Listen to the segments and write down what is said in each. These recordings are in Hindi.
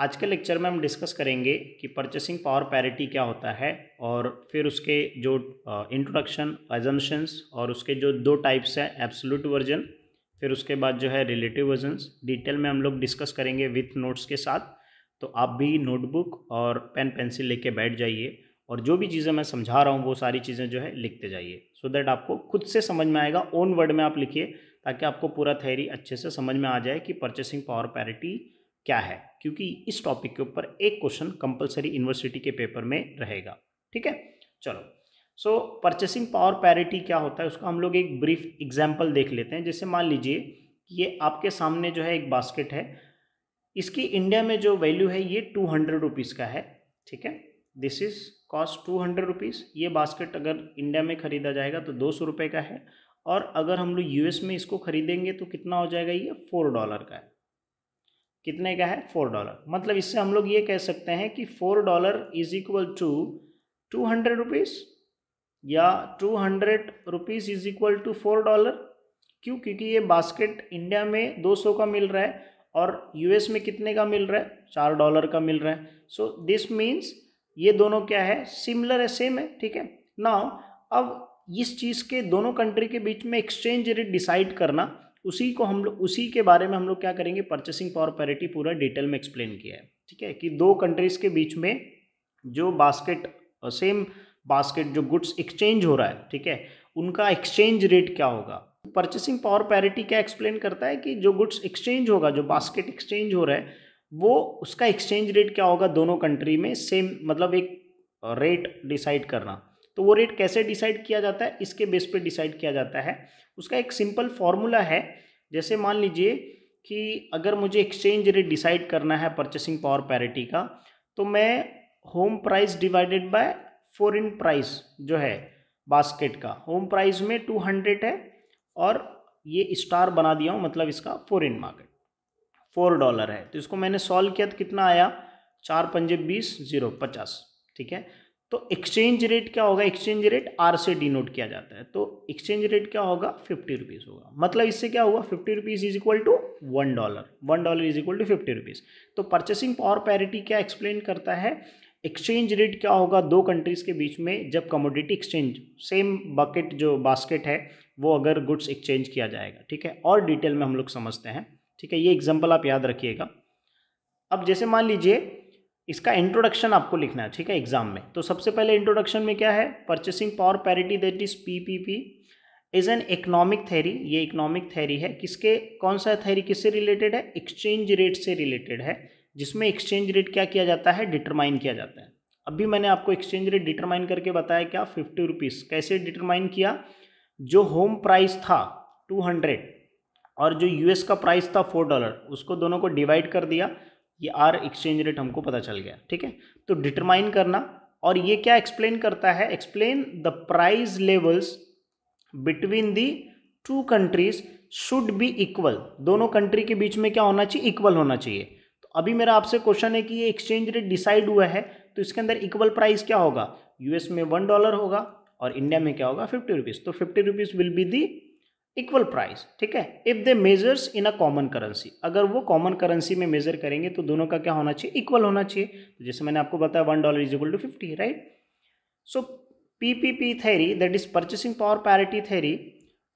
आज के लेक्चर में हम डिस्कस करेंगे कि परचेसिंग पावर पैरिटी क्या होता है और फिर उसके जो इंट्रोडक्शन एजम्पन्स और उसके जो दो टाइप्स हैं एब्सोलूट वर्जन फिर उसके बाद जो है रिलेटिव वर्जन्स डिटेल में हम लोग डिस्कस करेंगे विथ नोट्स के साथ तो आप भी नोटबुक और पेन पेंसिल लेके बैठ जाइए और जो भी चीज़ें मैं समझा रहा हूँ वो सारी चीज़ें जो है लिखते जाइए सो so दैट आपको खुद से समझ में आएगा ओन वर्ड में आप लिखिए ताकि आपको पूरा थेरी अच्छे से समझ में आ जाए कि परचेसिंग पावर पैरिटी क्या है क्योंकि इस टॉपिक के ऊपर एक क्वेश्चन कंपलसरी यूनिवर्सिटी के पेपर में रहेगा ठीक है चलो सो परचेसिंग पावर पैरिटी क्या होता है उसका हम लोग एक ब्रीफ एग्जाम्पल देख लेते हैं जैसे मान लीजिए कि ये आपके सामने जो है एक बास्केट है इसकी इंडिया में जो वैल्यू है ये टू हंड्रेड रुपीज़ का है ठीक है this is cost two hundred rupees ये बास्केट अगर इंडिया में ख़रीदा जाएगा तो दो सौ रुपये का है और अगर हम लोग यूएस में इसको ख़रीदेंगे तो कितना हो जाएगा ये फोर डॉलर का है कितने का है फोर डॉलर मतलब इससे हम लोग ये कह सकते हैं कि four dollar is equal to two hundred rupees या two hundred rupees is equal to four dollar क्यों क्योंकि ये बास्केट इंडिया में दो सौ का मिल रहा है और यूएस में कितने का मिल रहा है चार डॉलर का मिल रहा है सो दिस मीन्स ये दोनों क्या है सिमिलर है सेम है ठीक है ना अब इस चीज़ के दोनों कंट्री के बीच में एक्सचेंज रेट डिसाइड करना उसी को हम लोग उसी के बारे में हम लोग क्या करेंगे परचेसिंग पावर पैरिटी पूरा डिटेल में एक्सप्लेन किया है ठीक है कि दो कंट्रीज़ के बीच में जो बास्केट सेम बास्केट जो गुड्स एक्सचेंज हो रहा है ठीक है उनका एक्सचेंज रेट क्या होगा परचेसिंग पावर पैरिटी क्या एक्सप्लेन करता है कि जो गुड्स एक्सचेंज होगा जो बास्केट एक्सचेंज हो रहा है वो उसका एक्सचेंज रेट क्या होगा दोनों कंट्री में सेम मतलब एक रेट डिसाइड करना तो वो रेट कैसे डिसाइड किया जाता है इसके बेस पे डिसाइड किया जाता है उसका एक सिंपल फॉर्मूला है जैसे मान लीजिए कि अगर मुझे एक्सचेंज रेट डिसाइड करना है परचेसिंग पावर पैरिटी का तो मैं home price divided by foreign price जो है बास्केट का होम प्राइस में टू हंड्रेड है और ये स्टार बना दिया हूँ मतलब इसका फॉरेन मार्केट फोर डॉलर है तो इसको मैंने सॉल्व किया तो कितना आया चार पंजे बीस ज़ीरो पचास ठीक है तो एक्सचेंज रेट क्या होगा एक्सचेंज रेट आर से डिनोट किया जाता है तो एक्सचेंज रेट क्या होगा फिफ्टी रुपीज़ होगा मतलब इससे क्या हुआ fifty rupees is equal to one dollar one dollar is equal to fifty rupees तो परचेसिंग पावर पैरिटी क्या एक्सप्लेन करता है एक्सचेंज रेट क्या होगा दो कंट्रीज़ के बीच में जब कमोडिटी एक्सचेंज सेम बकेट जो बास्केट है वो अगर गुड्स एक्सचेंज किया जाएगा ठीक है और डिटेल में हम लोग समझते हैं ठीक है ये एग्जाम्पल आप याद रखिएगा अब जैसे मान लीजिए इसका इंट्रोडक्शन आपको लिखना है ठीक है एग्जाम में तो सबसे पहले इंट्रोडक्शन में क्या है purchasing power parity that is P P P is an economic theory ये इकोनॉमिक थेरी है किसके कौन सा थेरी किससे रिलेटेड है एक्सचेंज रेट से रिलेटेड है जिसमें एक्सचेंज रेट क्या किया जाता है डिटरमाइन किया जाता है अभी मैंने आपको एक्सचेंज रेट डिटरमाइन करके बताया क्या फिफ्टी रुपीज़ कैसे डिटरमाइन किया जो होम प्राइस था टू हंड्रेड और जो यूएस का प्राइस था फोर डॉलर उसको दोनों को डिवाइड कर दिया ये आर एक्सचेंज रेट हमको पता चल गया ठीक है तो डिटरमाइन करना और ये क्या एक्सप्लेन करता है explain the price levels between the two countries should be equal दोनों कंट्री के बीच में क्या होना चाहिए इक्वल होना चाहिए तो अभी मेरा आपसे क्वेश्चन है कि ये एक्सचेंज रेट डिसाइड हुआ है तो इसके अंदर इक्वल प्राइस क्या होगा यूएस में वन डॉलर होगा और इंडिया में क्या होगा फिफ्टी रुपीज़ तो fifty rupees will be the equal price ठीक है if they measures in a common currency अगर वो कॉमन करेंसी में मेजर करेंगे तो दोनों का क्या होना चाहिए इक्वल होना चाहिए तो जैसे मैंने आपको बताया one dollar is equal to fifty right so P P P theory that is purchasing power parity theory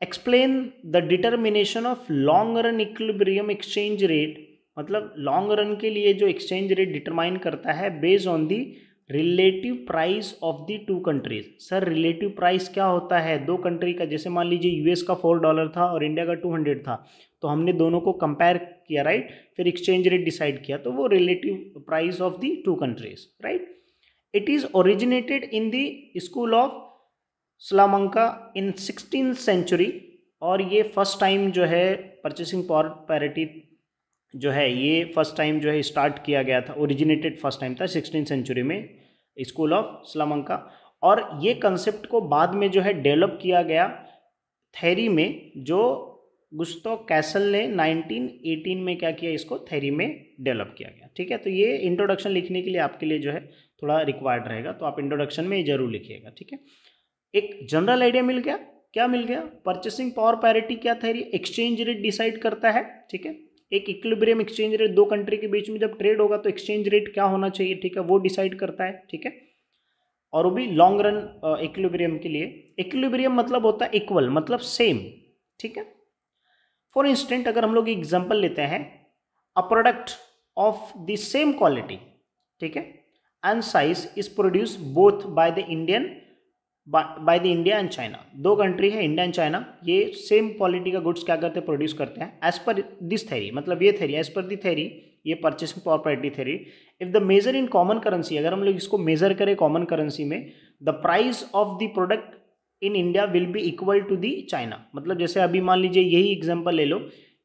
explain the determination of long run equilibrium exchange rate मतलब लॉन्ग रन के लिए जो एक्सचेंज रेट डिटरमाइन करता है based on the relative price of the two countries sir relative price क्या होता है दो कंट्री का जैसे मान लीजिए यूएस का फोर डॉलर था और इंडिया का टू हंड्रेड था तो हमने दोनों को कंपेयर किया राइट फिर एक्सचेंज रेट डिसाइड किया तो वो relative price of the two countries right it is originated in the school of Salamanca in sixteen century और ये फर्स्ट टाइम जो है परचेसिंग पॉर पैरिटी जो है ये फर्स्ट टाइम जो है स्टार्ट किया गया था ओरिजिनेटेड फर्स्ट टाइम था सिक्सटीन सेंचुरी में स्कूल ऑफ स्लमंका और ये कंसेप्ट को बाद में जो है डेवलप किया गया थेरी में जो गुस्तो कैसल ने 1918 में क्या किया इसको थेरी में डेवलप किया गया ठीक है तो ये इंट्रोडक्शन लिखने के लिए आपके लिए जो है थोड़ा रिक्वायर्ड रहेगा तो आप इंट्रोडक्शन में ये जरूर लिखिएगा ठीक है एक जनरल आइडिया मिल गया क्या मिल गया परचेसिंग पावर पैरिटी क्या थेरी एक्सचेंज रेट डिसाइड करता है ठीक है एक इक्विलिब्रियम एक्सचेंज रेट दो कंट्री के बीच में जब ट्रेड होगा तो एक्सचेंज रेट क्या होना चाहिए ठीक है वो डिसाइड करता है ठीक है और वो भी लॉन्ग रन इक्विलिब्रियम के लिए इक्विलिब्रियम मतलब होता है इक्वल मतलब सेम ठीक है फॉर इंस्टेंट अगर हम लोग एग्जाम्पल लेते हैं a product of the same quality ठीक है and size is produce both by the Indian by the India and China दो कंट्री है इंडिया एंड चाइना ये सेम क्वालिटी का गुड्स क्या करते हैं प्रोड्यूस करते हैं एज पर दिस थेरी मतलब ये थेरी एज पर दी थेरी ये purchasing property theory if the measure in common currency अगर हम लोग इसको मेजर करें कॉमन करेंसी में the price of the product in India will be equal to the China मतलब जैसे अभी मान लीजिए यही एग्जाम्पल ले लो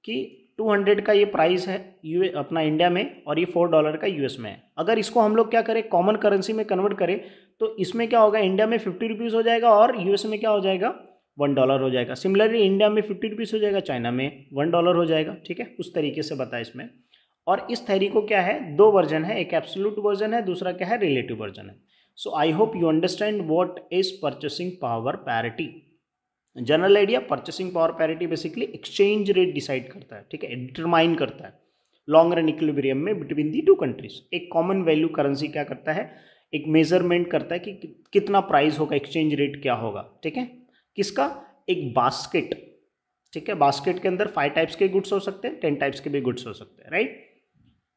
कि 200 का ये प्राइस है यू अपना इंडिया में और ये फोर डॉलर का यूएस में है अगर इसको हम लोग क्या करें कॉमन करेंसी में कन्वर्ट करें तो इसमें क्या होगा इंडिया में फिफ्टी रुपीज़ हो जाएगा और यूएस में क्या हो जाएगा वन डॉलर हो जाएगा सिमिलरली इंडिया में फिफ्टी रुपीज़ हो जाएगा चाइना में वन डॉलर हो जाएगा ठीक है उस तरीके से बताया इसमें और इस थैरी को क्या है दो वर्जन है एक एप्सोलूट वर्जन है दूसरा क्या है रिलेटिव वर्जन है so I hope you understand what is purchasing power parity general idea purchasing power parity basically exchange rate decide करता है ठीक है डिटरमाइन करता है लॉन्ग रन इक्विलिब्रियम में बिटवीन दी टू कंट्रीज एक कॉमन वैल्यू करेंसी क्या करता है एक मेजरमेंट करता है कि कितना प्राइस होगा एक्सचेंज रेट क्या होगा ठीक है किसका एक बास्केट ठीक है बास्केट के अंदर फाइव टाइप्स के गुड्स हो सकते हैं टेन टाइप्स के भी गुड्स हो सकते हैं राइट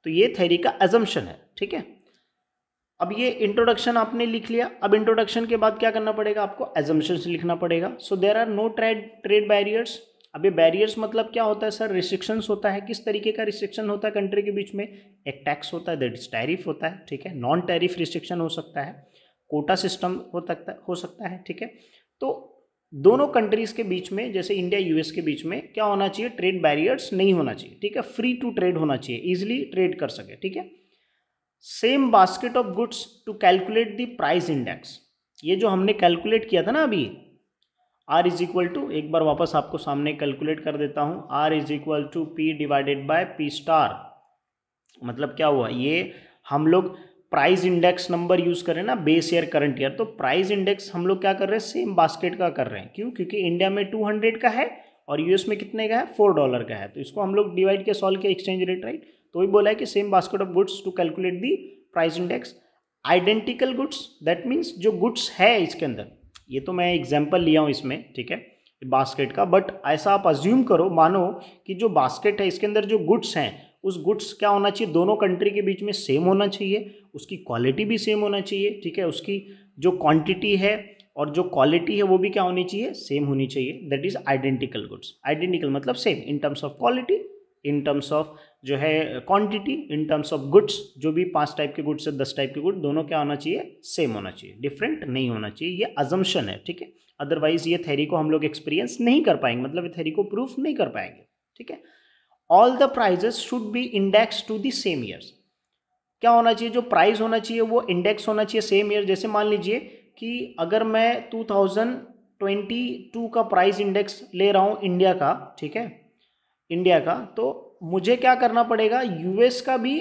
तो ये थेरी का एजम्पन है ठीक है अब ये इंट्रोडक्शन आपने लिख लिया अब इंट्रोडक्शन के बाद क्या करना पड़ेगा आपको एजम्पन्स लिखना पड़ेगा so there are no trade trade barriers अब ये बैरियर्स मतलब क्या होता है सर रिस्ट्रिक्शंस होता है किस तरीके का रिस्ट्रिक्शन होता है कंट्री के बीच में एक टैक्स होता है दैट इज टैरिफ होता है ठीक है नॉन टैरिफ रिस्ट्रिक्शन हो सकता है कोटा सिस्टम हो सकता हो सकता है ठीक है तो दोनों कंट्रीज़ के बीच में जैसे इंडिया यूएस के बीच में क्या होना चाहिए ट्रेड बैरियर्स नहीं होना चाहिए ठीक है फ्री टू ट्रेड होना चाहिए ईजिली ट्रेड कर सके ठीक है same basket of goods to calculate the price index ये जो हमने कैलकुलेट किया था ना अभी आर इज इक्वल टू एक बार वापस आपको सामने कैलकुलेट कर देता हूँ R is equal to P divided by P star मतलब क्या हुआ ये हम लोग प्राइस इंडेक्स नंबर यूज़ कर रहे हैं ना बेस ईयर करंट ईयर तो प्राइस इंडेक्स हम लोग क्या कर रहे हैं सेम बास्केट का कर रहे हैं क्यों क्योंकि इंडिया में टू हंड्रेड का है और यूएस में कितने का है फोर डॉलर का है तो इसको हम लोग डिवाइड के सॉल्व किया एक्सचेंज रेट राइट तो वही बोला है कि same basket of goods to calculate the price index identical goods that means जो गुड्स है इसके अंदर ये तो मैं एग्जाम्पल लिया हूँ इसमें ठीक है बास्केट का बट ऐसा आप अज्यूम करो मानो कि जो बास्केट है इसके अंदर जो गुड्स हैं उस गुड्स क्या होना चाहिए दोनों कंट्री के बीच में सेम होना चाहिए उसकी क्वालिटी भी सेम होना चाहिए ठीक है उसकी जो क्वांटिटी है और जो क्वालिटी है वो भी क्या होनी चाहिए सेम होनी चाहिए that is identical goods identical मतलब same in terms of quality in terms of जो है quantity in terms of goods जो भी पांच टाइप के गुड्स है दस टाइप के गुड दोनों क्या होना चाहिए सेम होना चाहिए डिफरेंट नहीं होना चाहिए ये अजम्पन है ठीक है अदरवाइज ये थेरी को हम लोग एक्सपीरियंस नहीं कर पाएंगे मतलब ये थेरी को प्रूफ नहीं कर पाएंगे ठीक है all the prices should be index to the same years क्या होना चाहिए जो प्राइस होना चाहिए वो इंडेक्स होना चाहिए सेम ईयर जैसे मान लीजिए कि अगर मैं 2022 का प्राइस इंडेक्स ले रहा हूँ इंडिया का ठीक है इंडिया का तो मुझे क्या करना पड़ेगा यूएस का भी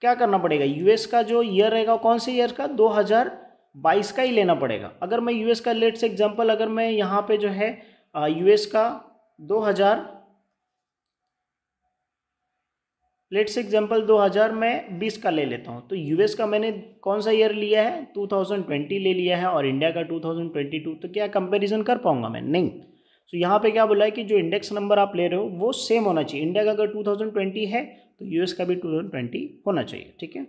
क्या करना पड़ेगा यूएस का जो ईयर रहेगा कौन से ईयर का 2022 का ही लेना पड़ेगा अगर मैं यूएस का लेट्स एग्जांपल अगर मैं यहाँ पे जो है यूएस का 2000 लेट्स दो हज़ार मैं 20 का ले लेता हूँ तो यूएस का मैंने कौन सा ईयर लिया है 2020 ले लिया है और इंडिया का 2022 तो क्या कंपेरिजन कर पाऊँगा मैं नहीं सो so, यहाँ पे क्या बोला है कि जो इंडेक्स नंबर आप ले रहे हो वो सेम होना चाहिए इंडिया का अगर 2020 है तो यूएस का भी 2020 होना चाहिए ठीक है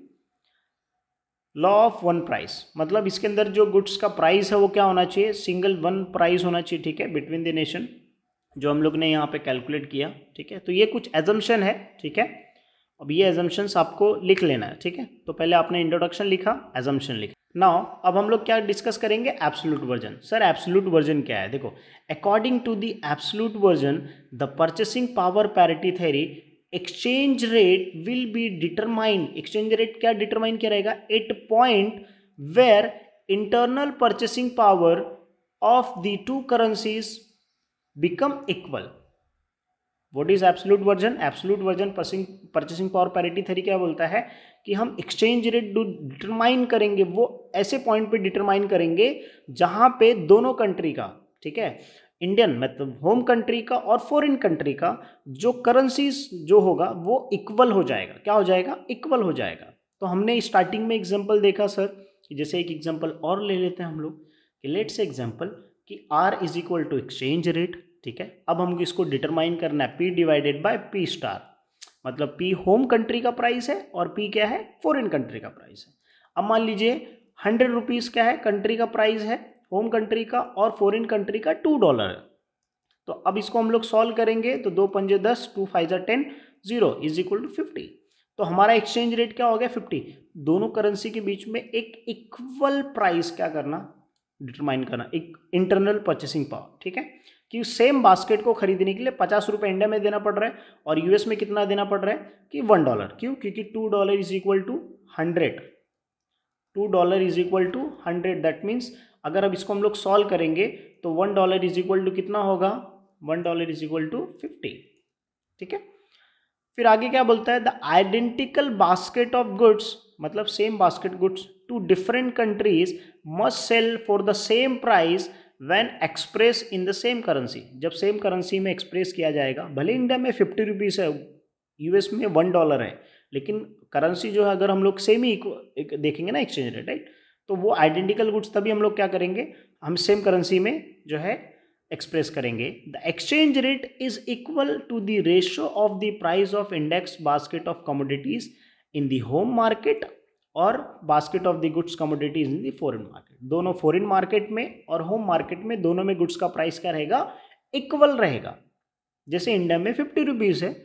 लॉ ऑफ वन प्राइस मतलब इसके अंदर जो गुड्स का प्राइस है वो क्या होना चाहिए सिंगल वन प्राइस होना चाहिए ठीक है बिटवीन द नेशन जो हम लोग ने यहाँ पे कैलकुलेट किया ठीक है तो ये कुछ एजम्पन है ठीक है अब ये एजम्पन्स आपको लिख लेना है ठीक है तो पहले आपने इंट्रोडक्शन लिखा एजम्पन लिखा नाउ अब हम लोग क्या डिस्कस करेंगे absolute version sir absolute version क्या है देखो according to the absolute version the purchasing power parity theory exchange rate will be determine exchange rate क्या डिटरमाइन क्या रहेगा at point where internal purchasing power of the two currencies become equal what is absolute version absolute version purchasing power parity theory क्या बोलता है कि हम एक्सचेंज रेट डिटरमाइन करेंगे वो ऐसे पॉइंट पे डिटरमाइन करेंगे जहाँ पे दोनों कंट्री का ठीक है इंडियन मतलब होम कंट्री का और फॉरेन कंट्री का जो करेंसीज जो होगा वो इक्वल हो जाएगा क्या हो जाएगा इक्वल हो जाएगा तो हमने स्टार्टिंग में एग्जाम्पल देखा सर कि जैसे एक एग्जाम्पल और ले लेते हैं हम लोग कि लेट्स एग्जाम्पल कि R is equal to exchange rate ठीक है अब हम इसको डिटरमाइन करना है P divided by P star मतलब पी होम कंट्री का प्राइस है और पी क्या है फॉरेन कंट्री का प्राइस है अब मान लीजिए हंड्रेड रुपीज़ क्या है कंट्री का प्राइस है होम कंट्री का और फॉरेन कंट्री का टू डॉलर है तो अब इसको हम लोग सॉल्व करेंगे तो दो पंजे दस टू फाइजा ten zero is equal to fifty तो हमारा एक्सचेंज रेट क्या हो गया फिफ्टी दोनों करेंसी के बीच में एक इक्वल प्राइस क्या करना डिटरमाइन करना एक इंटरनल परचेसिंग पावर ठीक है कि सेम बास्केट को खरीदने के लिए पचास रुपये इंडिया में देना पड़ रहा है और यूएस में कितना देना पड़ रहा है कि वन डॉलर क्यों क्योंकि two dollar is equal to hundred two dollar is equal to hundred that means अगर अब इसको हम लोग सॉल्व करेंगे तो one dollar is equal to कितना होगा one dollar is equal to fifty ठीक है फिर आगे क्या बोलता है the identical basket of goods मतलब same basket goods two different countries must sell for the same price when express in the same currency जब सेम करेंसी में एक्सप्रेस किया जाएगा भले इंडिया में फिफ्टी रुपीज़ है यूएस में वन डॉलर है लेकिन करेंसी जो है अगर हम लोग सेम ही देखेंगे ना एक्सचेंज रेट राइट तो वो आइडेंटिकल गुड्स तभी हम लोग क्या करेंगे हम सेम करेंसी में जो है एक्सप्रेस करेंगे the exchange rate is equal to the ratio of the price of index basket of commodities in the home market और basket of the goods commodities in the foreign market दोनों फॉरेन मार्केट में और होम मार्केट में दोनों में गुड्स का प्राइस क्या रहेगा इक्वल रहेगा जैसे इंडिया में फिफ्टी रुपीज़ है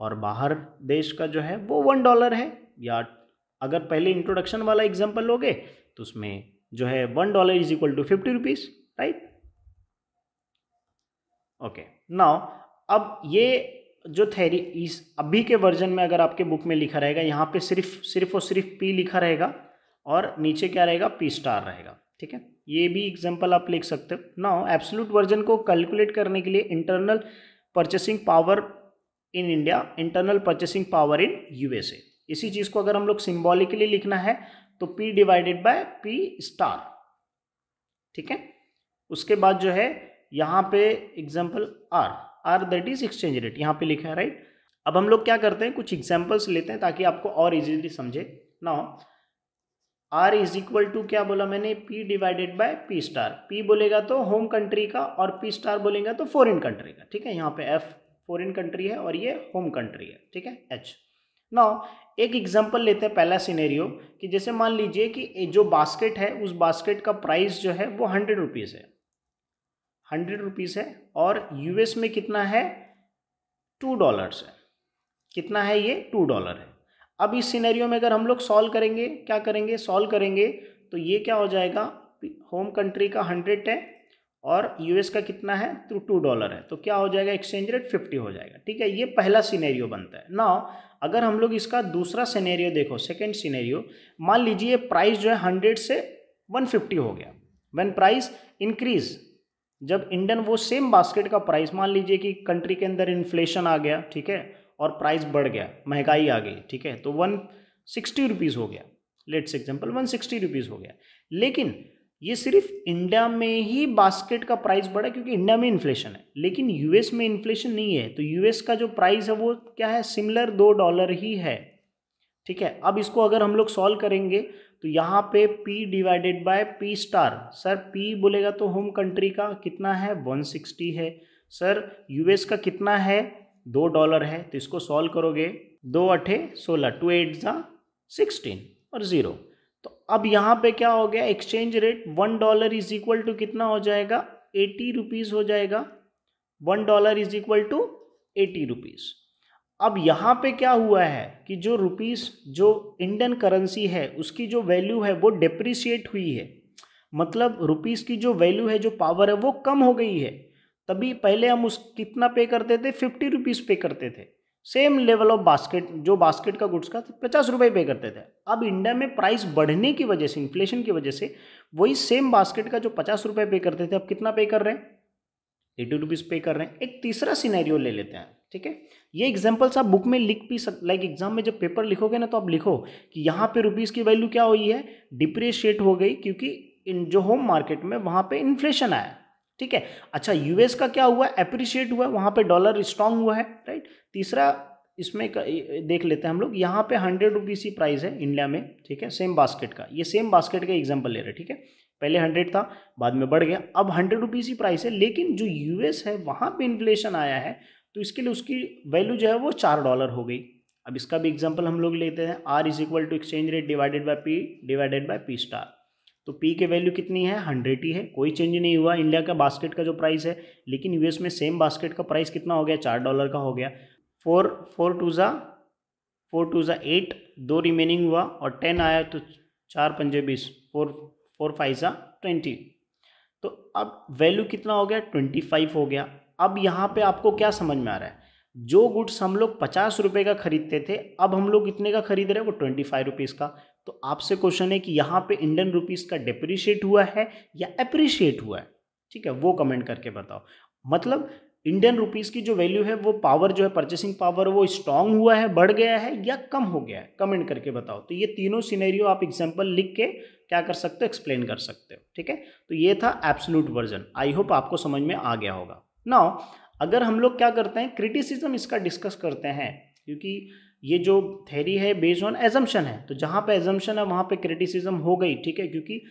और बाहर देश का जो है वो वन डॉलर है या अगर पहले इंट्रोडक्शन वाला एग्जाम्पल लोगे तो उसमें जो है one dollar is equal to fifty rupees right okay now अब ये जो थेरी इस अभी के वर्जन में अगर आपके बुक में लिखा रहेगा यहाँ पे सिर्फ सिर्फ और सिर्फ पी लिखा रहेगा और नीचे क्या रहेगा पी स्टार रहेगा ठीक है ये भी एग्जाम्पल आप लिख सकते हो नाउ एब्सोल्यूट वर्जन को कैलकुलेट करने के लिए internal purchasing power in India internal purchasing power in USA इसी चीज़ को अगर हम लोग सिम्बॉलिकली लिखना है तो P divided by P star ठीक है उसके बाद जो है यहाँ पे example R R that is exchange rate यहाँ पे लिखा है राइट अब हम लोग क्या करते हैं कुछ एग्जाम्पल्स लेते हैं ताकि आपको और इजीली समझे ना आर इज इक्वल टू क्या बोला मैंने P divided by P star P बोलेगा तो होम कंट्री का और पी स्टार बोलेगा तो फॉरेन कंट्री का ठीक है यहाँ पे एफ फॉरेन कंट्री है और ये होम कंट्री है ठीक है एच ना एक एग्जाम्पल लेते हैं पहला सिनेरियो कि जैसे मान लीजिए कि जो बास्केट है उस बास्केट का प्राइस जो है वो हंड्रेड रुपीज़ है हंड्रेड रुपीज़ है और यूएस में कितना है टू डॉलर्स है कितना है ये टू डॉलर है अब इस सिनेरियो में अगर हम लोग सॉल्व करेंगे क्या करेंगे सॉल्व करेंगे तो ये क्या हो जाएगा होम कंट्री का हंड्रेड है और यूएस का कितना है तो टू डॉलर है तो क्या हो जाएगा एक्सचेंज रेट फिफ्टी हो जाएगा ठीक है ये पहला सिनेरियो बनता है ना अगर हम लोग इसका दूसरा सिनेरियो देखो सेकेंड सिनेरियो मान लीजिए प्राइस जो है हंड्रेड से वन फिफ्टी हो गया वन प्राइस इंक्रीज जब इंडियन वो सेम बास्केट का प्राइस मान लीजिए कि कंट्री के अंदर इन्फ्लेशन आ गया ठीक है और प्राइस बढ़ गया महंगाई आ गई ठीक है तो वन सिक्सटी रुपीज़ हो गया let's example one sixty rupees हो गया लेकिन ये सिर्फ इंडिया में ही बास्केट का प्राइस बढ़ा क्योंकि इंडिया में इन्फ्लेशन है लेकिन यूएस में इन्फ्लेशन नहीं है तो यूएस का जो प्राइस है वो क्या है सिमिलर दो डॉलर ही है ठीक है अब इसको अगर हम लोग सॉल्व करेंगे तो यहाँ पे P divided by P star sir P बोलेगा तो होम कंट्री का कितना है 160 है सर यूएस का कितना है दो डॉलर है तो इसको सॉल्व करोगे दो अठे सोलह टू एट ज़ा सिक्सटीन और ज़ीरो तो अब यहाँ पे क्या हो गया exchange rate one dollar is equal to कितना हो जाएगा एटी रुपीज़ हो जाएगा one dollar is equal to eighty rupees अब यहाँ पे क्या हुआ है कि जो रुपीस जो इंडियन करेंसी है उसकी जो वैल्यू है वो डिप्रिशिएट हुई है मतलब रुपीस की जो वैल्यू है जो पावर है वो कम हो गई है तभी पहले हम उस कितना पे करते थे फिफ्टी रुपीज़ पे करते थे सेम लेवल ऑफ बास्केट जो बास्केट का गुड्स का पचास रुपये पे करते थे अब इंडिया में प्राइस बढ़ने की वजह से इन्फ्लेशन की वजह से वही सेम बास्केट का जो पचास रुपये पे करते थे अब कितना पे कर रहे हैं एटी रुपीज़ पे कर रहे हैं एक तीसरा सिनेरियो ले लेते हैं ठीक है ये एग्जाम्पल्स आप बुक में लिख भी सक लाइक एग्जाम में जब पेपर लिखोगे ना तो आप लिखो कि यहाँ पे रुपीज़ की वैल्यू क्या हुई है डिप्रिशिएट हो गई क्योंकि इन जो होम मार्केट में वहाँ पे इन्फ्लेशन आया ठीक है अच्छा यूएस का क्या हुआ अप्रिशिएट हुआ वहाँ पर डॉलर स्ट्रांग हुआ है राइट तीसरा इसमें देख लेते हैं हम लोग यहाँ पर हंड्रेड रुपीज़ ही प्राइस है इंडिया में ठीक है सेम बास्केट का ये सेम बास्केट का एग्जाम्पल ले रहे हैं ठीक है पहले हंड्रेड था बाद में बढ़ गया अब हंड्रेड रुपीज़ ही प्राइस है लेकिन जो यूएस है वहाँ पे इन्फ्लेशन आया है तो इसके लिए उसकी वैल्यू जो है वो चार डॉलर हो गई अब इसका भी एग्जाम्पल हम लोग लेते हैं R is equal to exchange rate divided by P divided by P star तो पी के वैल्यू कितनी है हंड्रेड ही है कोई चेंज नहीं हुआ इंडिया का बास्केट का जो प्राइस है लेकिन यूएस में सेम बास्केट का प्राइस कितना हो गया चार डॉलर का हो गया फोर फोर टू ज़ा फोर टू ज़ा एट दो रिमेनिंग हुआ और टेन आया तो चार पंजे बीस फोर फोर फाइव ज़ा ट्वेंटी तो अब वैल्यू कितना हो गया ट्वेंटी फाइव हो गया अब यहाँ पे आपको क्या समझ में आ रहा है जो गुड्स हम लोग पचास रुपये का खरीदते थे अब हम लोग इतने का खरीद रहे हैं वो ट्वेंटी फाइव रुपीज़ का तो आपसे क्वेश्चन है कि यहाँ पे इंडियन रुपीज़ का डिप्रिशिएट हुआ है या अप्रिशिएट हुआ है ठीक है वो कमेंट करके बताओ मतलब इंडियन रुपीस की जो वैल्यू है वो पावर जो है परचेसिंग पावर वो स्ट्रांग हुआ है बढ़ गया है या कम हो गया है कमेंट करके बताओ तो ये तीनों सिनेरियो आप एग्जांपल लिख के क्या कर सकते हो एक्सप्लेन कर सकते हो ठीक है तो ये था एब्सोलूट वर्जन आई होप आपको समझ में आ गया होगा ना अगर हम लोग क्या करते हैं क्रिटिसिज्म इसका डिस्कस करते हैं क्योंकि ये जो थेरी है बेस्ड ऑन एजम्पन है तो जहाँ पे एजम्पन है वहाँ पर क्रिटिसिज्म हो गई ठीक है क्योंकि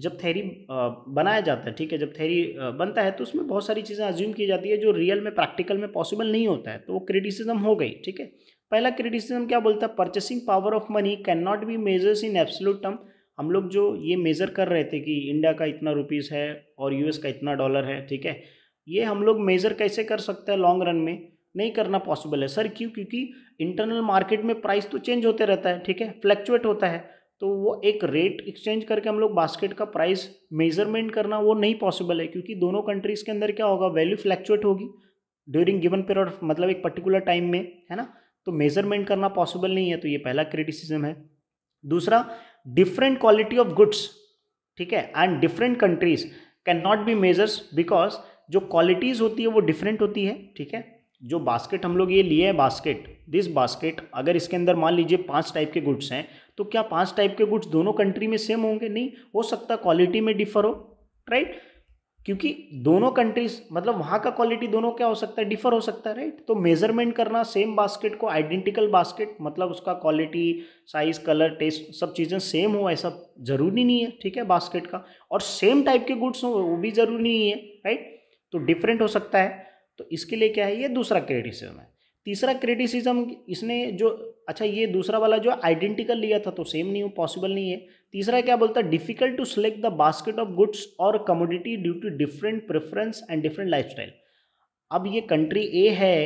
जब थेरी बनाया जाता है ठीक है जब थेरी बनता है तो उसमें बहुत सारी चीज़ें अज्यूम की जाती है जो रियल में प्रैक्टिकल में पॉसिबल नहीं होता है तो वो क्रिटिसिज्म हो गई ठीक है पहला क्रिटिसिज्म क्या बोलता है purchasing power of money can not be measures in absolute term हम लोग जो ये मेज़र कर रहे थे कि इंडिया का इतना रुपीस है और यूएस का इतना डॉलर है ठीक है ये हम लोग मेज़र कैसे कर सकते हैं लॉन्ग रन में नहीं करना पॉसिबल है सर क्यों क्योंकि इंटरनल मार्केट में प्राइस तो चेंज होते रहता है ठीक है फ्लैक्चुएट होता है तो वो एक रेट एक्सचेंज करके हम लोग बास्केट का प्राइस मेजरमेंट करना वो नहीं पॉसिबल है क्योंकि दोनों कंट्रीज़ के अंदर क्या होगा वैल्यू फ्लैक्चुएट होगी ड्यूरिंग गिवन पीरियड ऑफ मतलब एक पर्टिकुलर टाइम में है ना तो मेजरमेंट करना पॉसिबल नहीं है तो ये पहला क्रिटिसिज्म है दूसरा डिफरेंट क्वालिटी ऑफ गुड्स ठीक है and different countries can not be measures because जो क्वालिटीज़ होती है वो डिफरेंट होती है ठीक है जो बास्केट हम लोग ये लिए हैं बास्केट दिस बास्केट अगर इसके अंदर मान लीजिए पांच टाइप के गुड्स हैं तो क्या पांच टाइप के गुड्स दोनों कंट्री में सेम होंगे नहीं हो सकता क्वालिटी में डिफर हो राइट क्योंकि दोनों कंट्रीज मतलब वहाँ का क्वालिटी दोनों क्या हो सकता है डिफर हो सकता है राइट तो मेजरमेंट करना सेम बास्केट को आइडेंटिकल बास्केट मतलब उसका क्वालिटी साइज कलर टेस्ट सब चीज़ें सेम हो ऐसा ज़रूरी नहीं है ठीक है बास्केट का और सेम टाइप के गुड्स हों वो भी ज़रूरी नहीं है राइट तो डिफरेंट हो सकता है तो इसके लिए क्या है ये दूसरा क्रिटिसिज्म है तीसरा क्रिटिसिज्म इसने जो अच्छा ये दूसरा वाला जो आइडेंटिकल लिया था तो सेम नहीं हो पॉसिबल नहीं है तीसरा क्या बोलता है difficult to select the basket of goods और commodity due to different preference and different life अब ये कंट्री ए है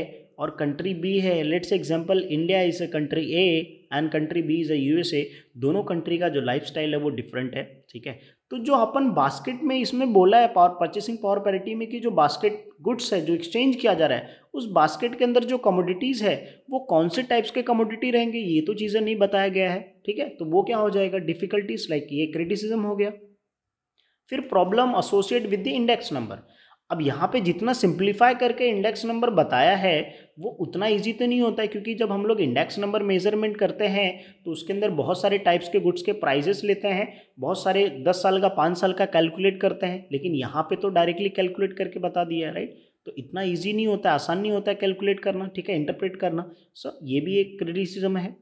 और कंट्री बी है let's example India is a country A and country B is a USA दोनों कंट्री का जो लाइफ है वो डिफरेंट है ठीक है तो जो अपन बास्केट में इसमें बोला है पावर परचेसिंग पावर पैरिटी में कि जो बास्केट गुड्स है जो एक्सचेंज किया जा रहा है उस बास्केट के अंदर जो कमोडिटीज़ है वो कौन से टाइप्स के कमोडिटी रहेंगे ये तो चीज़ें नहीं बताया गया है ठीक है तो वो क्या हो जाएगा डिफ़िकल्टीज लाइक ये क्रिटिसिज्म हो गया फिर problem associate with the index number अब यहाँ पे जितना सिंप्लीफाई करके इंडेक्स नंबर बताया है वो उतना इजी तो नहीं होता है क्योंकि जब हम लोग इंडेक्स नंबर मेजरमेंट करते हैं तो उसके अंदर बहुत सारे टाइप्स के गुड्स के प्राइजेस लेते हैं बहुत सारे दस साल का पाँच साल का कैलकुलेट करते हैं लेकिन यहाँ पे तो डायरेक्टली कैलकुलेट करके बता दिया राइट तो इतना ईजी नहीं होता आसान नहीं होता है कैलकुलेट करना ठीक है इंटरप्रेट करना सो ये भी एक क्रिटिसिजम है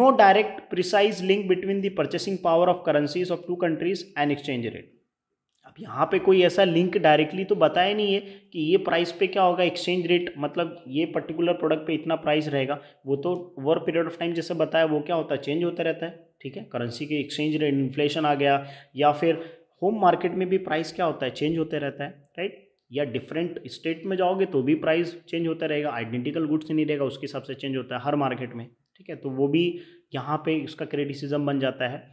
no direct precise link between the purchasing power of currencies of two countries and exchange rate अब यहाँ पे कोई ऐसा लिंक डायरेक्टली तो बताया नहीं है कि ये प्राइस पे क्या होगा एक्सचेंज रेट मतलब ये पर्टिकुलर प्रोडक्ट पे इतना प्राइस रहेगा वो तो ओवर पीरियड ऑफ टाइम जैसे बताया वो क्या होता है चेंज होता रहता है ठीक है करेंसी के एक्सचेंज रेट इन्फ्लेशन आ गया या फिर होम मार्केट में भी प्राइस क्या होता है चेंज होते रहता है राइट या डिफरेंट स्टेट में जाओगे तो भी प्राइस चेंज होता रहेगा आइडेंटिकल गुड्स नहीं रहेगा उसके हिसाब से चेंज होता है हर मार्केट में ठीक है तो वो भी यहाँ पे उसका क्रिटिसिज्म बन जाता है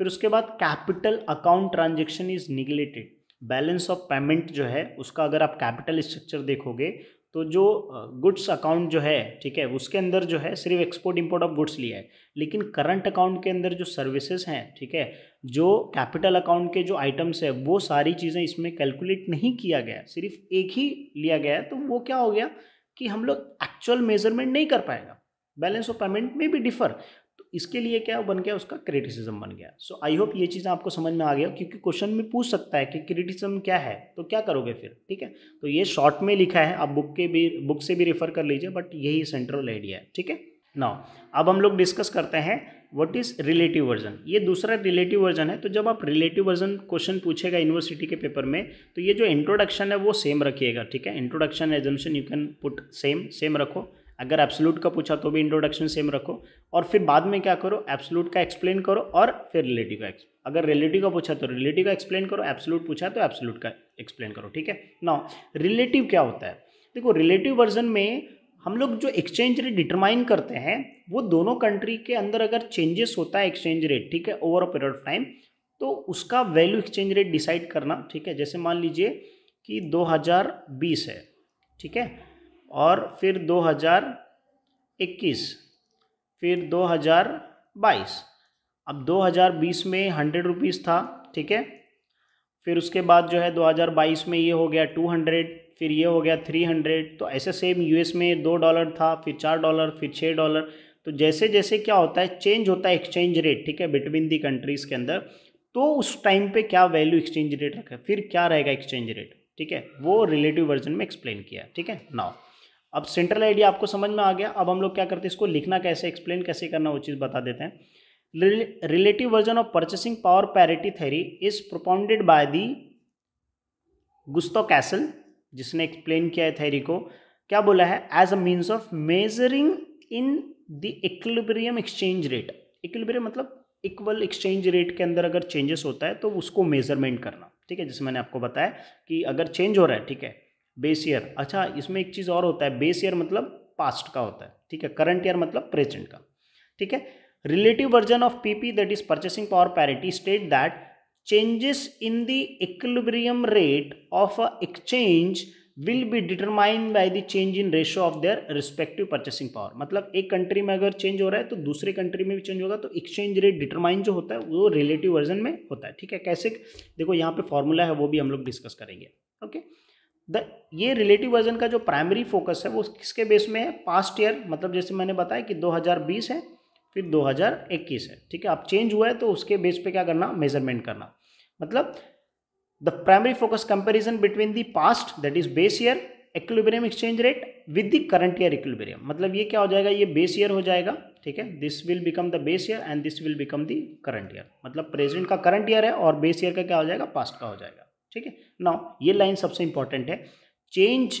फिर उसके बाद capital account transaction is neglected balance of payment जो है उसका अगर आप कैपिटल स्ट्रक्चर देखोगे तो जो गुड्स अकाउंट जो है ठीक है उसके अंदर जो है सिर्फ एक्सपोर्ट इंपोर्ट ऑफ गुड्स लिया है लेकिन करंट अकाउंट के अंदर जो सर्विसेज हैं ठीक है जो कैपिटल अकाउंट के जो आइटम्स है वो सारी चीज़ें इसमें कैलकुलेट नहीं किया गया सिर्फ एक ही लिया गया है तो वो क्या हो गया कि हम लोग एक्चुअल मेजरमेंट नहीं कर पाएगा बैलेंस ऑफ पेमेंट में भी डिफर इसके लिए क्या बन गया उसका क्रिटिसिज्म बन गया सो आई होप ये चीज़ आपको समझ में आ गया क्योंकि क्वेश्चन में पूछ सकता है कि क्रिटिसिज्म क्या है तो क्या करोगे फिर ठीक है तो ये शॉर्ट में लिखा है आप बुक के भी बुक से भी रेफर कर लीजिए बट यही सेंट्रल आइडिया है ठीक है ना अब हम लोग डिस्कस करते हैं व्हाट इज़ रिलेटिव वर्जन ये दूसरा रिलेटिव वर्जन है तो जब आप रिलेटिव वर्जन क्वेश्चन पूछेगा यूनिवर्सिटी के पेपर में तो ये जो इंट्रोडक्शन है वो सेम रखिएगा ठीक है introduction assumption you can put same same रखो अगर एब्सोलूट का पूछा तो भी इंट्रोडक्शन सेम रखो और फिर बाद में क्या करो एब्सोलूट का एक्सप्लेन करो और फिर रिलेटिव का अगर रिलेटिव का पूछा तो रिलेटिव का एक्सप्लेन करो एब्सोलूट पूछा तो एब्सोलूट का एक्सप्लेन करो ठीक है ना रिलेटिव क्या होता है देखो रिलेटिव वर्जन में हम लोग जो एक्सचेंज रेट डिटरमाइन करते हैं वो दोनों कंट्री के अंदर अगर चेंजेस होता है एक्सचेंज रेट ठीक है over a period of time तो उसका वैल्यू एक्सचेंज रेट डिसाइड करना ठीक है जैसे मान लीजिए कि 2020 है ठीक है और फिर 2021 फिर 2022 अब 2020 में हंड्रेड रुपीज़ था ठीक है फिर उसके बाद जो है 2022 में ये हो गया 200 फिर ये हो गया 300 तो ऐसे सेम यूएस में दो डॉलर था फिर चार डॉलर फिर छः डॉलर तो जैसे जैसे क्या होता है चेंज होता है एक्सचेंज रेट ठीक है बिटवीन दी कंट्रीज़ के अंदर तो उस टाइम पे क्या वैल्यू एक्सचेंज रेट रखा है फिर क्या रहेगा एक्सचेंज रेट ठीक है वो रिलेटिव वर्जन में एक्सप्लेन किया ठीक है नाउ अब सेंट्रल आइडिया आपको समझ में आ गया अब हम लोग क्या करते हैं इसको लिखना कैसे एक्सप्लेन कैसे करना वो चीज़ बता देते हैं relative version of purchasing power parity theory is propounded by the Gustav Cassel जिसने एक्सप्लेन किया है थेरी को क्या बोला है as a means of measuring in the equilibrium exchange rate equilibrium मतलब इक्वल एक्सचेंज रेट के अंदर अगर चेंजेस होता है तो उसको मेजरमेंट करना ठीक है जिसमें मैंने आपको बताया कि अगर चेंज हो रहा है ठीक है बेस ईयर अच्छा इसमें एक चीज़ और होता है बेस ईयर मतलब पास्ट का होता है ठीक है करंट ईयर मतलब प्रेजेंट का ठीक है relative version of PP that is purchasing power parity state that changes in the equilibrium rate of a exchange will be determined by the change in ratio of their respective purchasing power मतलब एक कंट्री में अगर चेंज हो रहा है तो दूसरे कंट्री में भी चेंज होगा तो एक्सचेंज रेट डिटरमाइन जो होता है वो रिलेटिव वर्जन में होता है ठीक है कैसे देखो यहाँ पे फॉर्मूला है वो भी हम लोग डिस्कस करेंगे ओके okay? द ये रिलेटिव वर्जन का जो प्राइमरी फोकस है वो किसके बेस में है पास्ट ईयर मतलब जैसे मैंने बताया कि 2020 है फिर 2021 है ठीक है अब चेंज हुआ है तो उसके बेस पे क्या करना मेजरमेंट करना मतलब the primary focus comparison between the past that is base year equilibrium exchange rate with the current year equilibrium मतलब ये क्या हो जाएगा ये बेस ईयर हो जाएगा ठीक है this will become the base year and this will become the current year मतलब प्रेजेंट का करंट ईयर है और बेस ईयर का क्या हो जाएगा पास्ट का हो जाएगा ठीक है नाउ ये लाइन सबसे इंपॉर्टेंट है change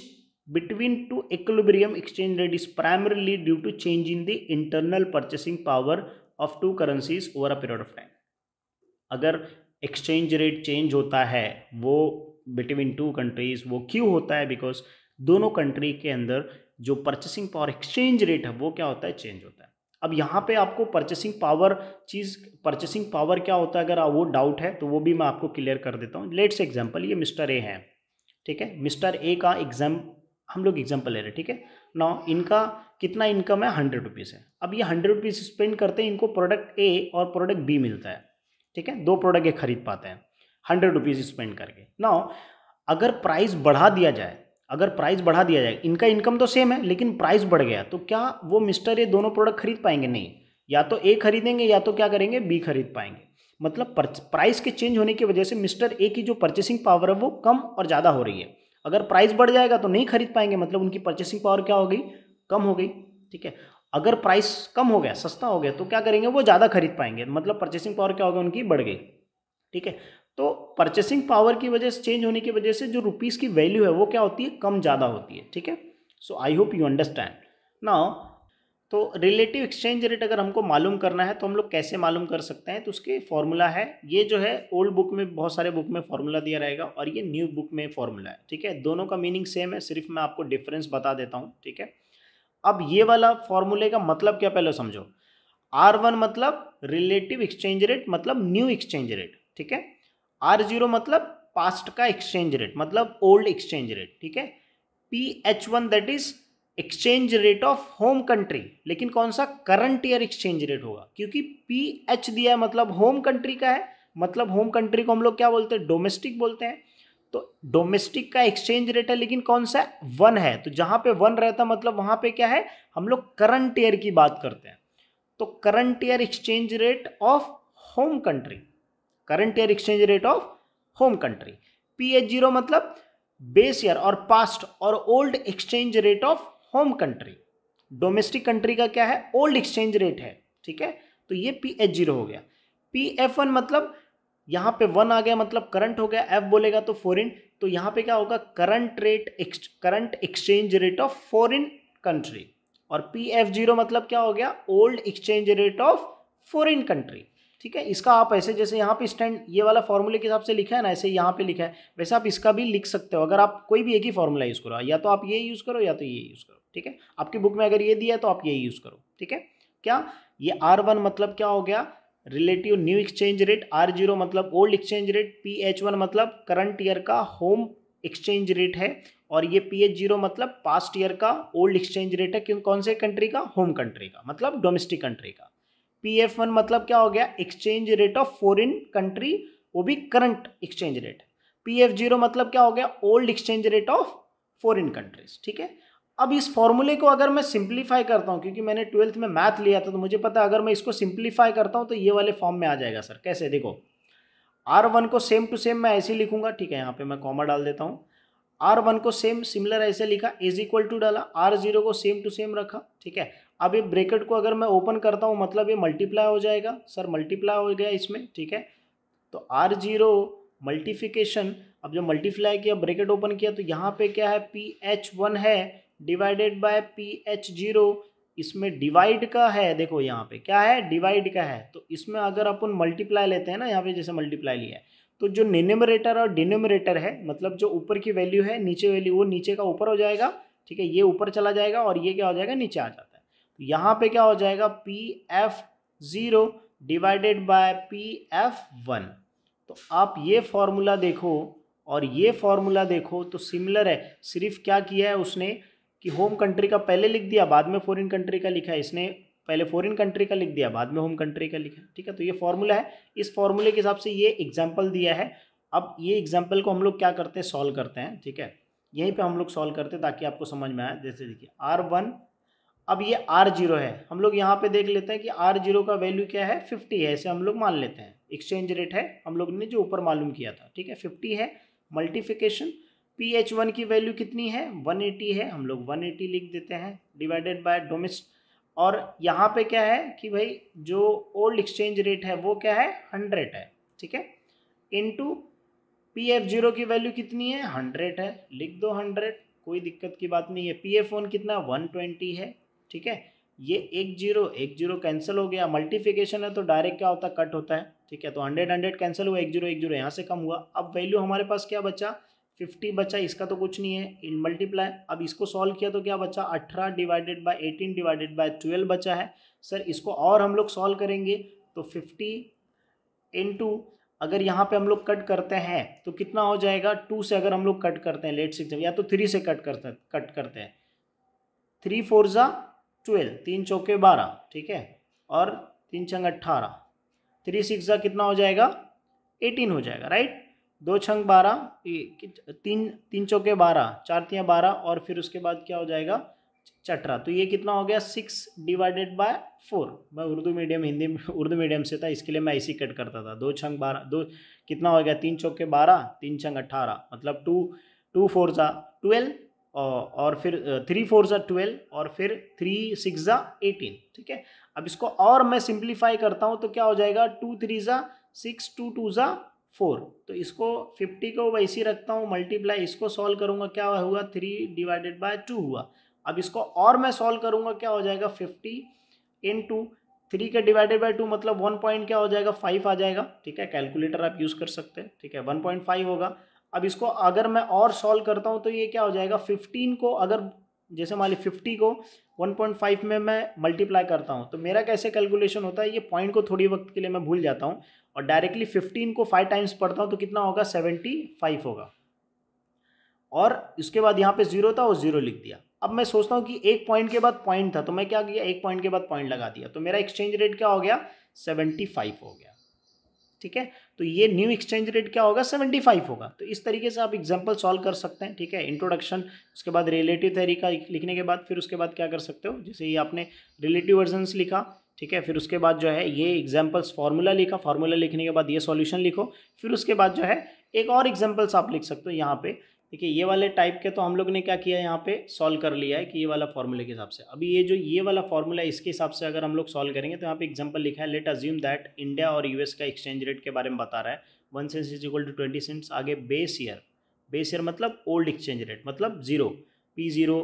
between two equilibrium exchange rate is primarily due to change in the internal purchasing power of two currencies over a period of time अगर एक्सचेंज रेट चेंज होता है वो बिटवीन टू कंट्रीज वो क्यों होता है बिकॉज दोनों कंट्री के अंदर जो परचेसिंग पावर एक्सचेंज रेट है वो क्या होता है चेंज होता है अब यहाँ पे आपको परचेसिंग पावर चीज़ परचेसिंग पावर क्या होता है अगर वो डाउट है तो वो भी मैं आपको क्लियर कर देता हूँ लेट्स एग्जाम्पल ये मिस्टर ए हैं ठीक है मिस्टर ए का एग्जाम हम लोग एग्जाम्पल ले रहे हैं ठीक है ना इनका कितना इनकम है हंड्रेड रुपीज़ है अब ये हंड्रेड रुपीज़ स्पेंड करते हैं इनको प्रोडक्ट ए और प्रोडक्ट बी मिलता है ठीक है दो प्रोडक्ट ये खरीद पाते हैं हंड्रेड रुपीज़ स्पेंड करके ना अगर प्राइस बढ़ा दिया जाए अगर प्राइस बढ़ा दिया जाए इनका इनकम तो सेम है लेकिन प्राइस बढ़ गया तो क्या वो मिस्टर ये दोनों प्रोडक्ट खरीद पाएंगे नहीं या तो ए खरीदेंगे या तो क्या करेंगे बी खरीद पाएंगे मतलब प्राइस के चेंज होने की वजह से मिस्टर ए की जो परचेसिंग पावर है वो कम और ज़्यादा हो रही है अगर प्राइस बढ़ जाएगा तो नहीं खरीद पाएंगे मतलब उनकी परचेसिंग पावर क्या हो गई कम हो गई ठीक है अगर प्राइस कम हो गया सस्ता हो गया तो क्या करेंगे वो ज़्यादा खरीद पाएंगे मतलब परचेसिंग पावर क्या होगा उनकी बढ़ गई ठीक है तो परचेसिंग पावर की वजह से चेंज होने की वजह से जो रुपीज़ की वैल्यू है वो क्या होती है कम ज़्यादा होती है ठीक है so I hope you understand now तो रिलेटिव एक्सचेंज रेट अगर हमको मालूम करना है तो हम लोग कैसे मालूम कर सकते हैं तो उसके फॉर्मूला है ये जो है ओल्ड बुक में बहुत सारे बुक में फॉर्मूला दिया रहेगा और ये न्यू बुक में फॉर्मूला है ठीक है दोनों का मीनिंग सेम है सिर्फ मैं आपको डिफरेंस बता देता हूँ ठीक है अब ये वाला फॉर्मूले का मतलब क्या पहले समझो आर वन मतलब रिलेटिव एक्सचेंज रेट मतलब न्यू एक्सचेंज रेट ठीक है आर जीरो मतलब पास्ट का एक्सचेंज रेट मतलब ओल्ड एक्सचेंज रेट ठीक है P H one that is exchange rate of home country लेकिन कौन सा करंट ईयर एक्सचेंज रेट होगा क्योंकि पी एच दिया है मतलब होम कंट्री का है मतलब होम कंट्री को हम लोग क्या बोलते हैं डोमेस्टिक बोलते हैं तो डोमेस्टिक का एक्सचेंज रेट है लेकिन कौन सा वन है तो जहाँ पे वन रहता मतलब वहाँ पे क्या है हम लोग करंट ईयर की बात करते हैं तो current year exchange rate of home country current year exchange rate of home country P H zero मतलब बेस ईयर और पास्ट और old exchange rate of home country domestic country का क्या है ओल्ड एक्सचेंज रेट है ठीक है तो ये पी एच जीरो हो गया पी एफ वन मतलब यहाँ पे वन आ गया मतलब करंट हो गया एफ बोलेगा तो फॉरिन तो यहाँ पे क्या होगा current rate current exchange rate of foreign country और पी एफ जीरो मतलब क्या हो गया old exchange rate of foreign country ठीक है इसका आप ऐसे जैसे यहाँ पे स्टैंड ये वाला फॉर्मूले के हिसाब से लिखा है ना ऐसे यहाँ पे लिखा है वैसे आप इसका भी लिख सकते हो अगर आप कोई भी एक ही फॉर्मूला यूज़ करो या तो आप ये यूज़ करो या तो ये यूज़ करो ठीक है आपकी बुक में अगर ये दिया है तो आप ये यूज़ करो ठीक है क्या ये आर वन मतलब क्या हो गया relative new exchange rate R zero मतलब old exchange rate P H one मतलब करंट ईयर का होम एक्सचेंज रेट है और ये पी एच जीरो मतलब पास्ट ईयर का ओल्ड एक्सचेंज रेट है क्यों कौन से कंट्री का होम कंट्री का मतलब डोमेस्टिक कंट्री का पी एफ वन मतलब क्या हो गया exchange rate of foreign country वो भी current exchange rate P F zero मतलब क्या हो गया old exchange rate of foreign countries ठीक है अब इस फॉर्मूले को अगर मैं सिंप्लीफाई करता हूँ क्योंकि मैंने ट्वेल्थ में मैथ लिया था तो मुझे पता है अगर मैं इसको सिंप्लीफाई करता हूँ तो ये वाले फॉर्म में आ जाएगा सर कैसे देखो आर वन को सेम टू सेम मैं ऐसे लिखूंगा ठीक है यहाँ पे मैं कॉमा डाल देता हूँ आर वन को सेम सिमिलर ऐसे लिखा इज इक्वल टू डाला आर जीरो को सेम टू सेम रखा ठीक है अब ये ब्रेकेट को अगर मैं ओपन करता हूँ मतलब ये मल्टीप्लाई हो जाएगा सर मल्टीप्लाई हो गया इसमें ठीक है तो आर जीरो मल्टीफिकेशन अब जब मल्टीप्लाई किया ब्रेकेट ओपन किया तो यहाँ पे क्या है पी एच वन है divided by P H zero इसमें डिवाइड का है देखो यहाँ पे क्या है डिवाइड का है तो इसमें अगर अपन मल्टीप्लाई लेते हैं ना यहाँ पे जैसे मल्टीप्लाई लिया तो जो निनेमरेटर और डिनोमरेटर है मतलब जो ऊपर की वैल्यू है नीचे वैल्यू वो नीचे का ऊपर हो जाएगा ठीक है ये ऊपर चला जाएगा और ये क्या हो जाएगा नीचे आ जाएगा यहाँ पे क्या हो जाएगा P F zero divided by P F one तो आप ये फॉर्मूला देखो और ये फॉर्मूला देखो तो सिमिलर है सिर्फ क्या किया है उसने कि होम कंट्री का पहले लिख दिया बाद में फॉरेन कंट्री का लिखा है इसने पहले फॉरेन कंट्री का लिख दिया बाद में होम कंट्री का लिखा ठीक है तो ये फॉर्मूला है इस फॉर्मूले के हिसाब से ये एग्जाम्पल दिया है अब ये एग्जाम्पल को हम लोग क्या करते हैं सॉल्व करते हैं ठीक है यहीं पे हम लोग सॉल्व करते हैं ताकि आपको समझ में आए जैसे देखिए आर वन अब ये आर जीरो है हम लोग यहाँ पे देख लेते हैं कि आर जीरो का वैल्यू क्या है फिफ्टी है ऐसे हम लोग मान लेते हैं एक्सचेंज रेट है हम लोग ने जो ऊपर मालूम किया था ठीक है फिफ्टी है मल्टीफिकेशन पी एच वन की वैल्यू कितनी है वन एटी है हम लोग वन एटी लिख देते हैं डिवाइडेड बाय डोमेस्ट और यहाँ पे क्या है कि भाई जो ओल्ड एक्सचेंज रेट है वो क्या है हंड्रेड है ठीक है टू पी एफ जीरो की वैल्यू कितनी है हंड्रेड है लिख दो हंड्रेड कोई दिक्कत की बात नहीं है पी एफ वन कितना वन ट्वेंटी है ठीक है ये एक जीरो एक जीरो कैंसिल हो गया मल्टीफिकेशन है तो डायरेक्ट क्या होता है कट होता है ठीक है तो हंड्रेड हंड्रेड कैंसिल हुआ एक जीरो एक जीरो यहाँ से कम हुआ अब वैल्यू हमारे पास क्या बचा फिफ्टी बचा इसका तो कुछ नहीं है इन मल्टीप्लाई अब इसको सॉल्व किया तो क्या बचा अठारह divided by eighteen divided by twelve बचा है सर इसको और हम लोग सॉल्व करेंगे तो फिफ्टी इन टू अगर यहाँ पे हम लोग कट करते हैं तो कितना हो जाएगा टू से अगर हम लोग कट करते हैं लेट सिक्स या तो थ्री से कट करते कट करते हैं थ्री फोर ज़ा ट्वेल्व तीन चौके बारह ठीक है और तीन छंग अट्ठारह थ्री सिक्स का कितना हो जाएगा एटीन हो जाएगा राइट दो छंग बारह तीन तीन चौके बारह चार तियाँ बारह और फिर उसके बाद क्या हो जाएगा चटरा तो ये कितना हो गया सिक्स डिवाइडेड बाय फोर मैं उर्दू मीडियम हिंदी उर्दू मीडियम से था इसके लिए मैं ऐसी कट करता था दो छंग बारह दो कितना हो गया तीन चौके बारह तीन छंग अट्ठारह मतलब टू टू फोर सा ट्वेल्व और फिर थ्री फोर ज़ा ट्वेल्व और फिर थ्री सिक्स ज़ा एटीन ठीक है अब इसको और मैं सिंप्लीफाई करता हूँ तो क्या हो जाएगा टू थ्री ज़ा सिक्स टू टू ज़ा फोर तो इसको फिफ्टी को वैसे ही रखता हूँ मल्टीप्लाई इसको सॉल्व करूँगा क्या हुआ थ्री डिवाइडेड बाय टू हुआ अब इसको और मैं सॉल्व करूँगा क्या हो जाएगा फिफ्टी इन टू थ्री का डिवाइडेड बाय टू मतलब वन पॉइंट क्या हो जाएगा फाइव आ जाएगा ठीक है कैलकुलेटर आप यूज़ कर सकते हैं ठीक है वन पॉइंट फाइव होगा अब इसको अगर मैं और सॉल्व करता हूँ तो ये क्या हो जाएगा फिफ्टीन को अगर जैसे मान ली फिफ्टी को वन पॉइंट फाइव में मैं मल्टीप्लाई करता हूँ तो मेरा कैसे कैलकुलेशन होता है ये पॉइंट को थोड़ी वक्त के लिए मैं भूल जाता हूँ और डायरेक्टली फिफ्टीन को फाइव टाइम्स पढ़ता हूँ तो कितना होगा सेवेंटी फाइव होगा और इसके बाद यहाँ पे जीरो था और जीरो लिख दिया अब मैं सोचता हूँ कि एक पॉइंट के बाद पॉइंट था तो मैं क्या किया एक पॉइंट के बाद पॉइंट लगा दिया तो मेरा एक्सचेंज रेट क्या हो गया सेवेंटी फाइव हो गया ठीक है तो ये न्यू एक्सचेंज रेट क्या होगा सेवेंटी फाइव होगा तो इस तरीके से आप एग्जाम्पल सॉल्व कर सकते हैं ठीक है इंट्रोडक्शन उसके बाद रिलेटिव तरीका लिखने के बाद फिर उसके बाद क्या कर सकते हो जैसे ये आपने रिलेटिव वर्जनस लिखा ठीक है फिर उसके बाद जो है ये एग्जाम्पल्स फार्मूला लिखा फार्मूला लिखने के बाद ये सॉल्यूशन लिखो फिर उसके बाद जो है एक और एग्जाम्पल्स आप लिख सकते हो यहाँ पे देखिए ये वाले टाइप के तो हम लोग ने क्या किया यहाँ पे सॉल्व कर लिया है कि ये वाला फॉर्मूले के हिसाब से अभी ये जो ये वाला फॉर्मूला है इसके हिसाब से अगर हम लोग सॉल्व करेंगे तो यहाँ पे एग्जांपल लिखा है लेट अज्यूम दैट इंडिया और यूएस का एक्सचेंज रेट के बारे में बता रहा है one cents is equal to twenty cents आगे बेस ईयर बेस ईयर मतलब ओल्ड एक्सचेंज रेट मतलब zero P zero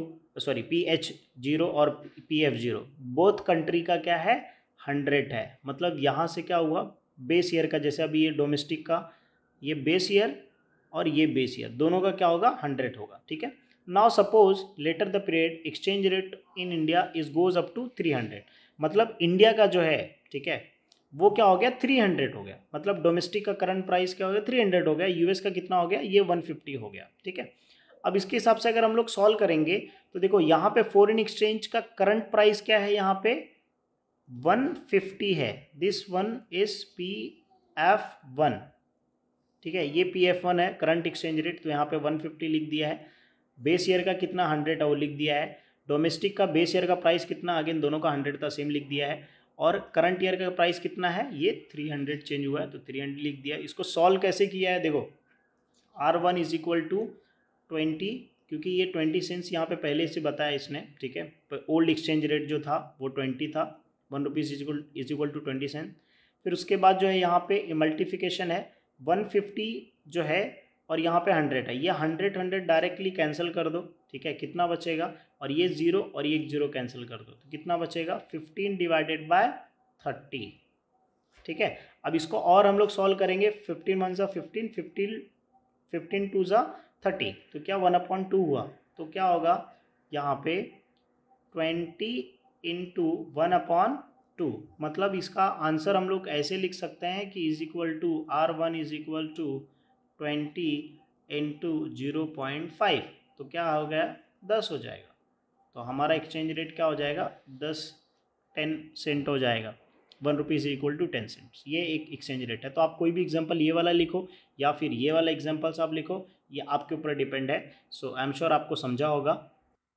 sorry P H zero और P F zero both country का क्या है हंड्रेड है मतलब यहाँ से क्या हुआ बेस ईयर का जैसे अभी ये डोमेस्टिक का ये बेस ईयर और ये बेस ईयर दोनों का क्या होगा हंड्रेड होगा ठीक है now suppose later the period exchange rate in India is goes up to three hundred मतलब इंडिया का जो है ठीक है वो क्या हो गया थ्री हंड्रेड हो गया मतलब डोमेस्टिक का करंट प्राइस क्या हो गया थ्री हंड्रेड हो गया यूएस का कितना हो गया ये वन फिफ्टी हो गया ठीक है अब इसके हिसाब से अगर हम लोग सॉल्व करेंगे तो देखो यहाँ पे फॉरन एक्सचेंज का करंट प्राइस क्या है यहाँ पे वन फिफ्टी है this one is P F one ठीक है ये पी एफ वन है करंट एक्सचेंज रेट तो यहाँ पे वन फिफ्टी लिख दिया है बेस ईयर का कितना हंड्रेड है वो लिख दिया है डोमेस्टिक का बेस ईयर का प्राइस कितना अगेन दोनों का हंड्रेड था सेम लिख दिया है और करंट ईयर का प्राइस कितना है ये थ्री हंड्रेड चेंज हुआ है तो थ्री हंड्रेड लिख दिया इसको सॉल्व कैसे किया है देखो R one is equal to twenty क्योंकि ये ट्वेंटी सेंस यहाँ पे पहले से बताया इसने ठीक है ओल्ड एक्सचेंज रेट जो था वो ट्वेंटी था one rupees is equal to twenty cents फिर उसके बाद जो है यहाँ पे मल्टीफिकेशन है वन फिफ्टी जो है और यहाँ पे हंड्रेड है ये हंड्रेड हंड्रेड डायरेक्टली कैंसिल कर दो ठीक है कितना बचेगा और ये ज़ीरो और ये ज़ीरो कैंसिल कर दो तो कितना बचेगा फिफ्टीन डिवाइडेड बाय थर्टी ठीक है अब इसको और हम लोग सॉल्व करेंगे फिफ्टीन वन ज़ा फिफ्टीन फिफ्टीन फिफ्टीन टू ज़ा थर्टी तो क्या वन अपॉन टू हुआ तो क्या होगा यहाँ पे twenty into one upon two मतलब इसका आंसर हम लोग ऐसे लिख सकते हैं कि is equal to R one is equal to twenty into zero point five तो क्या हो गया दस हो जाएगा तो हमारा एक्सचेंज रेट क्या हो जाएगा दस टेन सेंट हो जाएगा one rupees equal to ten cents ये एक एक्सचेंज रेट है तो आप कोई भी एग्जांपल ये वाला लिखो या फिर ये वाला एग्जांपल्स आप लिखो ये आपके ऊपर डिपेंड है सो आई एम श्योर आपको समझा होगा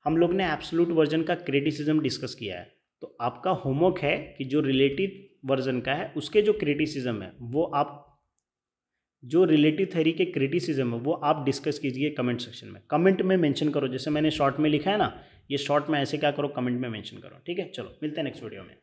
हम लोग ने एप्सलूट वर्जन का क्रिटिसिज्म डिस्कस किया है तो आपका होमवर्क है कि जो रिलेटिव वर्जन का है उसके जो क्रिटिसिज्म है वो आप जो रिलेटिव थेरी के क्रिटिसिज्म है वो आप डिस्कस कीजिए कमेंट सेक्शन में कमेंट में मेंशन करो जैसे मैंने शॉर्ट में लिखा है ना ये शॉर्ट में ऐसे क्या करो कमेंट में मेंशन करो ठीक है चलो मिलते हैं नेक्स्ट वीडियो में